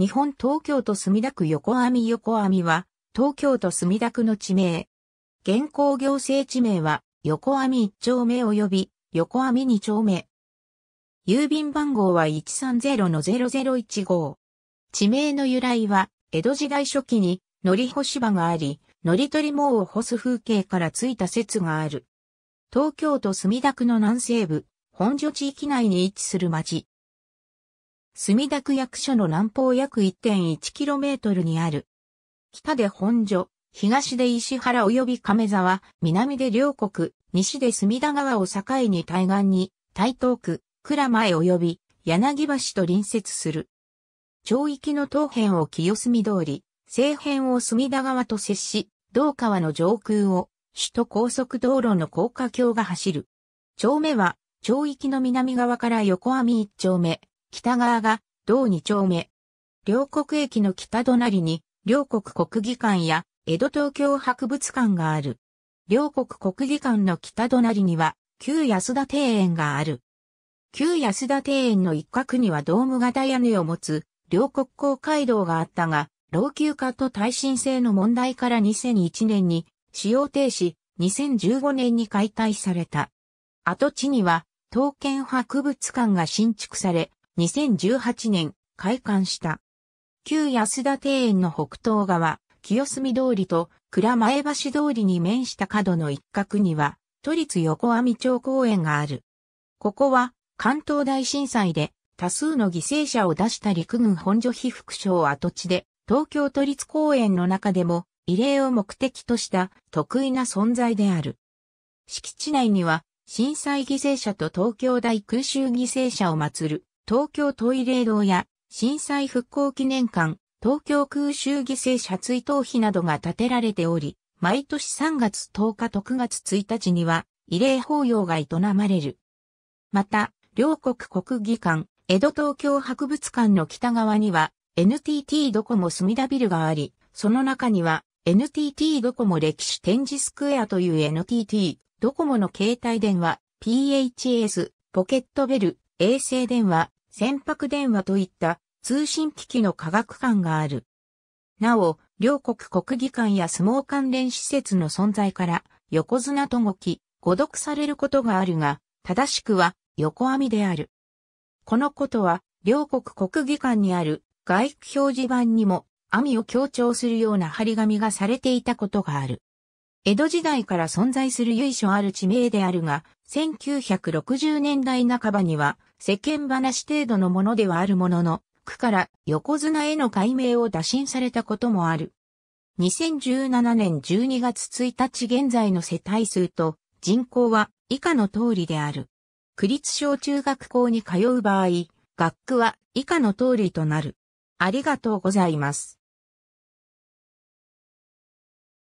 日本東京都墨田区横網横網は、東京都墨田区の地名。現行行政地名は、横網1丁目及び、横網2丁目。郵便番号は130-0015。地名の由来は、江戸時代初期に、乗り干し場があり、乗り取り網を干す風景からついた説がある。東京都墨田区の南西部、本所地域内に位置する町。墨田区役所の南方約 1.1km にある。北で本所、東で石原及び亀沢、南で両国、西で墨田川を境に対岸に、台東区、倉前及び柳橋と隣接する。町域の東辺を清澄通り、西辺を墨田川と接し、道川の上空を首都高速道路の高架橋が走る。町目は、町域の南側から横網一丁目、北側が同二丁目。両国駅の北隣に、両国国技館や江戸東京博物館がある。両国国技館の北隣には、旧安田庭園がある。旧安田庭園の一角にはドーム型屋根を持つ、両国公会堂があったが、老朽化と耐震性の問題から2001年に使用停止、2015年に解体された。跡地には、刀剣博物館が新築され、2018年開館した。旧安田庭園の北東側、清澄通りと倉前橋通りに面した角の一角には、都立横網町公園がある。ここは関東大震災で多数の犠牲者を出した陸軍本所被服省跡地で、東京都立公園の中でも慰霊を目的とした得意な存在である。敷地内には震災犠牲者と東京大空襲犠牲者を祀る東京トイレ堂や震災復興記念館、東京空襲犠牲者追悼碑などが建てられており、毎年3月10日と9月1日には慰霊法要が営まれる。また、両国国技館、江戸東京博物館の北側には NTT ドコモ墨田ビルがあり、その中には NTT ドコモ歴史展示スクエアという NTT ドコモの携帯電話、PHS、ポケットベル、衛星電話、船舶電話といった通信機器の科学館がある。なお、両国国技館や相撲関連施設の存在から横綱と動き、誤読されることがあるが、正しくは横網である。このことは、両国国技館にある外区表示板にも網を強調するような張り紙がされていたことがある。江戸時代から存在する由緒ある地名であるが、1960年代半ばには世間話程度のものではあるものの、区から横綱への改名を打診されたこともある。2017年12月1日現在の世帯数と人口は以下の通りである。区立小中学校に通う場合、学区は以下の通りとなる。ありがとうございます。